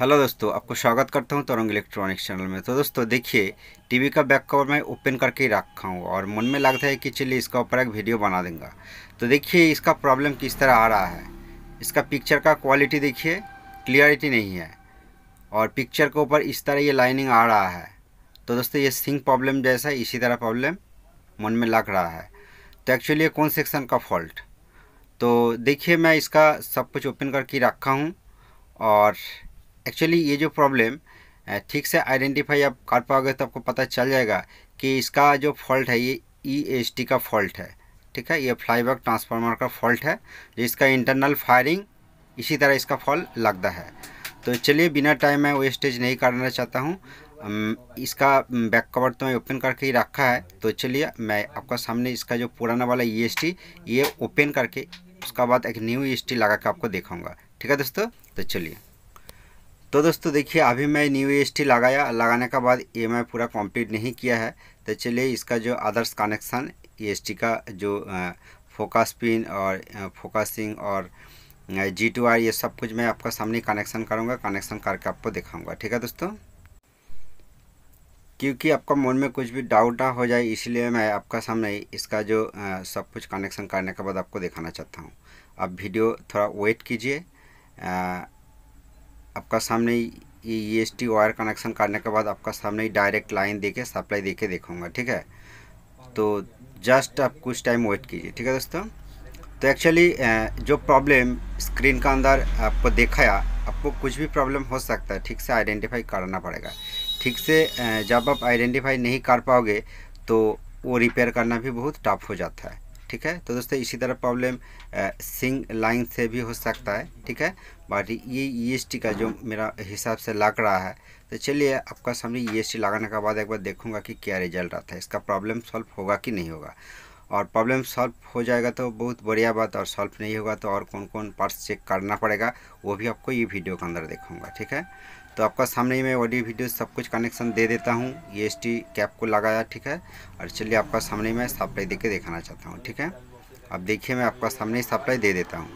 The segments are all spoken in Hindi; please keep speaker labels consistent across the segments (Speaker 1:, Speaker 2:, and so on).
Speaker 1: हेलो दोस्तों आपको स्वागत करता हूं तरंग इलेक्ट्रॉनिक्स चैनल में तो दोस्तों देखिए टीवी का बैक कवर मैं ओपन करके ही रखा हूं और मन में लगता है कि चलिए इसका ऊपर एक वीडियो बना देंगे तो देखिए इसका प्रॉब्लम किस तरह आ रहा है इसका पिक्चर का क्वालिटी देखिए क्लियरिटी नहीं है और पिक्चर के ऊपर इस तरह ये लाइनिंग आ रहा है तो दोस्तों ये सिंक प्रॉब्लम जैसा इसी तरह प्रॉब्लम मन में लग रहा है तो एक्चुअली ये कौन सेक्शन का फॉल्ट तो देखिए मैं इसका सब कुछ ओपन करके रखा हूँ और एक्चुअली ये जो प्रॉब्लम ठीक से आइडेंटिफाई आप कर पाओगे तो आपको पता चल जाएगा कि इसका जो फॉल्ट है ये ई एस टी का फॉल्ट है ठीक है ये फ्लाईबैक ट्रांसफार्मर का फॉल्ट है जिसका इंटरनल फायरिंग इसी तरह इसका फॉल्ट लगता है तो चलिए बिना टाइम मैं वेस्टेज नहीं करना चाहता हूँ इसका बैक कवर तो मैं ओपन करके ही रखा है तो चलिए मैं आपका सामने इसका जो पुराना वाला ई e ये ओपन करके उसका बाद एक न्यू ई e लगा के आपको दिखाऊंगा ठीक है दोस्तों तो चलिए तो दोस्तों देखिए अभी मैं न्यू एस लगाया लगाने का बाद ये e मैं पूरा कंप्लीट नहीं किया है तो चलिए इसका जो अदर्स कनेक्शन ई का जो फोकस पिन और फोकसिंग और जी टू आर ये सब कुछ मैं आपका सामने कनेक्शन करूँगा कनेक्शन करके आपको दिखाऊँगा ठीक है दोस्तों क्योंकि आपका मन में कुछ भी डाउट ना हो जाए इसलिए मैं आपका सामने इसका जो आ, सब कुछ कनेक्शन करने के बाद आपको दिखाना चाहता हूँ आप वीडियो थोड़ा वेट कीजिए आपका सामने E S T wire connection करने के बाद आपका सामने ही डायरेक्ट लाइन देके सप्लाई देके देखूँगा ठीक है तो जस्ट आप कुछ टाइम वेट कीजिए ठीक है दोस्तों तो एक्चुअली जो प्रॉब्लम स्क्रीन का अंदर आपको देखाया आपको कुछ भी प्रॉब्लम हो सकता है ठीक से आइडेंटिफाई करना पड़ेगा ठीक से जब आप आइडेंटिफाई नहीं कर पाओगे तो वो रिपेयर करना भी बहुत टफ हो जाता है ठीक है तो दोस्तों इसी तरह प्रॉब्लम सिंग लाइन से भी हो सकता है ठीक है बट ये ई e का जो मेरा हिसाब से लग रहा है तो चलिए आपका सामने ई e लगाने के बाद एक बार देखूंगा कि क्या रिजल्ट आता है इसका प्रॉब्लम सॉल्व होगा कि नहीं होगा और प्रॉब्लम सॉल्व हो जाएगा तो बहुत बढ़िया बात और सॉल्व नहीं होगा तो और कौन कौन पार्ट्स चेक करना पड़ेगा वो भी आपको ये वीडियो के अंदर देखूँगा ठीक है तो आपका सामने ही मैं ऑडियो वीडियो सब कुछ कनेक्शन दे देता हूँ ये एस टी कैप को लगाया ठीक है और चलिए आपका सामने मैं सप्लाई दे के दिखाना चाहता हूँ ठीक है अब देखिए मैं आपका सामने ही सप्लाई दे देता हूँ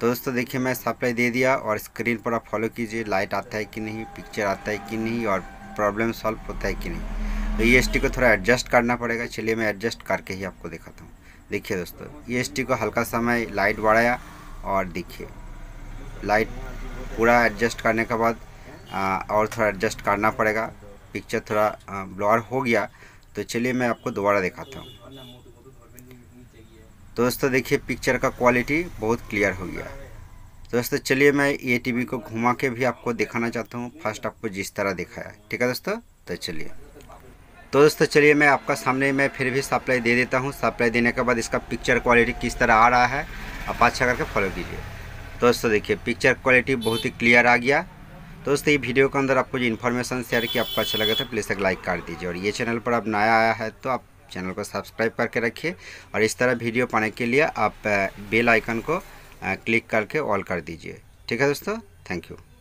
Speaker 1: तो दोस्तों देखिए मैं सप्लाई दे दिया और स्क्रीन पर आप फॉलो कीजिए लाइट आता है कि नहीं पिक्चर आता है कि नहीं और प्रॉब्लम सॉल्व होता है कि नहीं तो ई एस टी को थोड़ा एडजस्ट करना पड़ेगा चलिए मैं एडजस्ट करके ही आपको दिखाता हूँ देखिए दोस्तों ई एस टी को हल्का सा मैं लाइट बढ़ाया और देखिए लाइट पूरा एडजस्ट करने के बाद और थोड़ा एडजस्ट करना पड़ेगा पिक्चर थोड़ा ब्लॉर हो गया तो चलिए मैं आपको दोबारा दिखाता हूँ दोस्तों देखिए पिक्चर का क्वालिटी बहुत क्लियर हो गया दोस्तों चलिए मैं ये टी को घुमा के भी आपको दिखाना चाहता हूँ फर्स्ट आपको जिस तरह दिखाया ठीक है दोस्तों तो चलिए तो दोस्तों चलिए मैं आपका सामने मैं फिर भी सप्लाई दे देता हूँ सप्लाई देने के बाद इसका पिक्चर क्वालिटी किस तरह आ रहा है आप अच्छा करके फॉलो कीजिए दोस्तों देखिए पिक्चर क्वालिटी बहुत ही क्लियर आ गया दोस्तों ये वीडियो के अंदर आपको जो इन्फॉर्मेशन शेयर की आपको अच्छा लगा था प्लीज़ एक लाइक कर दीजिए और ये चैनल पर अब नया आया है तो आप चैनल को सब्सक्राइब करके रखिए और इस तरह वीडियो पाने के लिए आप बेल आइकन को क्लिक करके ऑल कर दीजिए ठीक है दोस्तों थैंक यू